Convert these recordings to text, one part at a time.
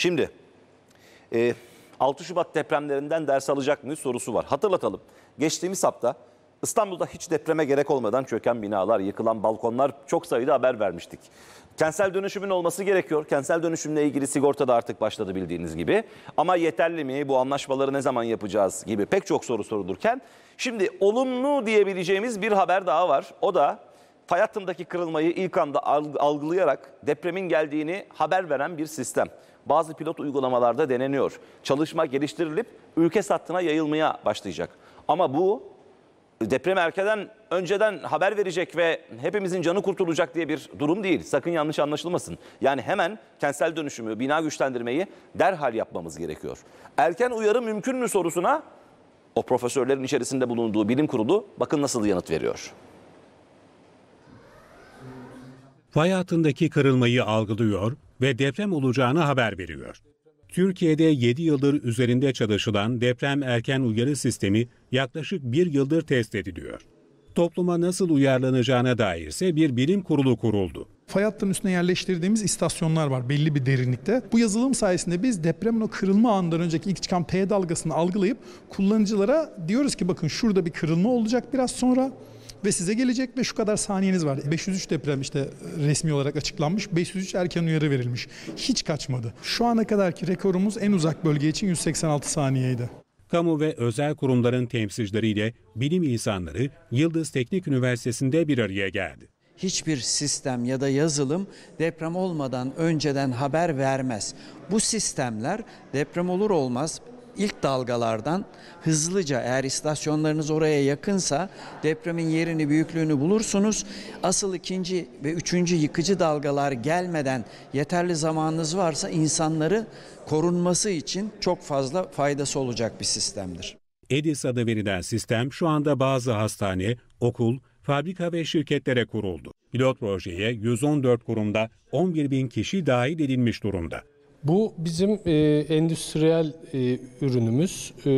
Şimdi e, 6 Şubat depremlerinden ders alacak mı sorusu var. Hatırlatalım. Geçtiğimiz hafta İstanbul'da hiç depreme gerek olmadan çöken binalar, yıkılan balkonlar çok sayıda haber vermiştik. Kentsel dönüşümün olması gerekiyor. Kentsel dönüşümle ilgili sigorta da artık başladı bildiğiniz gibi. Ama yeterli mi? Bu anlaşmaları ne zaman yapacağız gibi pek çok soru sorulurken şimdi olumlu diyebileceğimiz bir haber daha var. O da Fay kırılmayı ilk anda algılayarak depremin geldiğini haber veren bir sistem. Bazı pilot uygulamalarda deneniyor. Çalışma geliştirilip ülke sattına yayılmaya başlayacak. Ama bu deprem erkeden önceden haber verecek ve hepimizin canı kurtulacak diye bir durum değil. Sakın yanlış anlaşılmasın. Yani hemen kentsel dönüşümü, bina güçlendirmeyi derhal yapmamız gerekiyor. Erken uyarı mümkün mü sorusuna o profesörlerin içerisinde bulunduğu bilim kurulu bakın nasıl yanıt veriyor fay hattındaki kırılmayı algılıyor ve deprem olacağını haber veriyor. Türkiye'de 7 yıldır üzerinde çalışılan deprem erken uyarı sistemi yaklaşık 1 yıldır test ediliyor. Topluma nasıl uyarlanacağına dairse bir bilim kurulu kuruldu. Fay hattının üstüne yerleştirdiğimiz istasyonlar var belli bir derinlikte. Bu yazılım sayesinde biz depremin o kırılma andan önceki ilk çıkan P dalgasını algılayıp kullanıcılara diyoruz ki bakın şurada bir kırılma olacak biraz sonra ve size gelecek ve şu kadar saniyeniz var. 503 deprem işte e, resmi olarak açıklanmış. 503 erken uyarı verilmiş. Hiç kaçmadı. Şu ana kadarki rekorumuz en uzak bölge için 186 saniyeydi kamu ve özel kurumların temsilcileriyle bilim insanları Yıldız Teknik Üniversitesi'nde bir araya geldi. Hiçbir sistem ya da yazılım deprem olmadan önceden haber vermez. Bu sistemler deprem olur olmaz ilk dalgalardan hızlıca eğer istasyonlarınız oraya yakınsa depremin yerini büyüklüğünü bulursunuz. Asıl ikinci ve üçüncü yıkıcı dalgalar gelmeden yeterli zamanınız varsa insanları korunması için çok fazla faydası olacak bir sistemdir. EDIS adı verilen sistem şu anda bazı hastane, okul, fabrika ve şirketlere kuruldu. Pilot projeye 114 kurumda 11 bin kişi dahil edilmiş durumda. Bu bizim e, endüstriyel e, ürünümüz. E,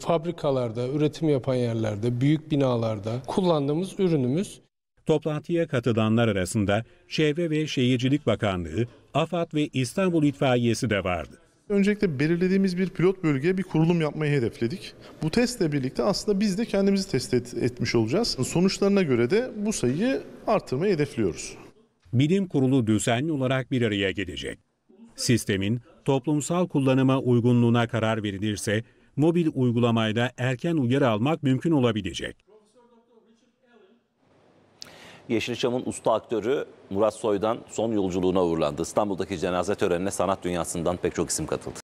fabrikalarda, üretim yapan yerlerde, büyük binalarda kullandığımız ürünümüz. Toplantıya katılanlar arasında Çevre ve Şehircilik Bakanlığı, AFAD ve İstanbul İtfaiyesi de vardı. Öncelikle belirlediğimiz bir pilot bölgeye bir kurulum yapmayı hedefledik. Bu testle birlikte aslında biz de kendimizi test et, etmiş olacağız. Sonuçlarına göre de bu sayıyı artırmayı hedefliyoruz. Bilim kurulu düzenli olarak bir araya gelecek. Sistemin toplumsal kullanıma uygunluğuna karar verilirse mobil uygulamayla erken uyarı almak mümkün olabilecek. Yeşilçam'ın usta aktörü Murat Soy'dan son yolculuğuna uğurlandı. İstanbul'daki cenaze törenine sanat dünyasından pek çok isim katıldı.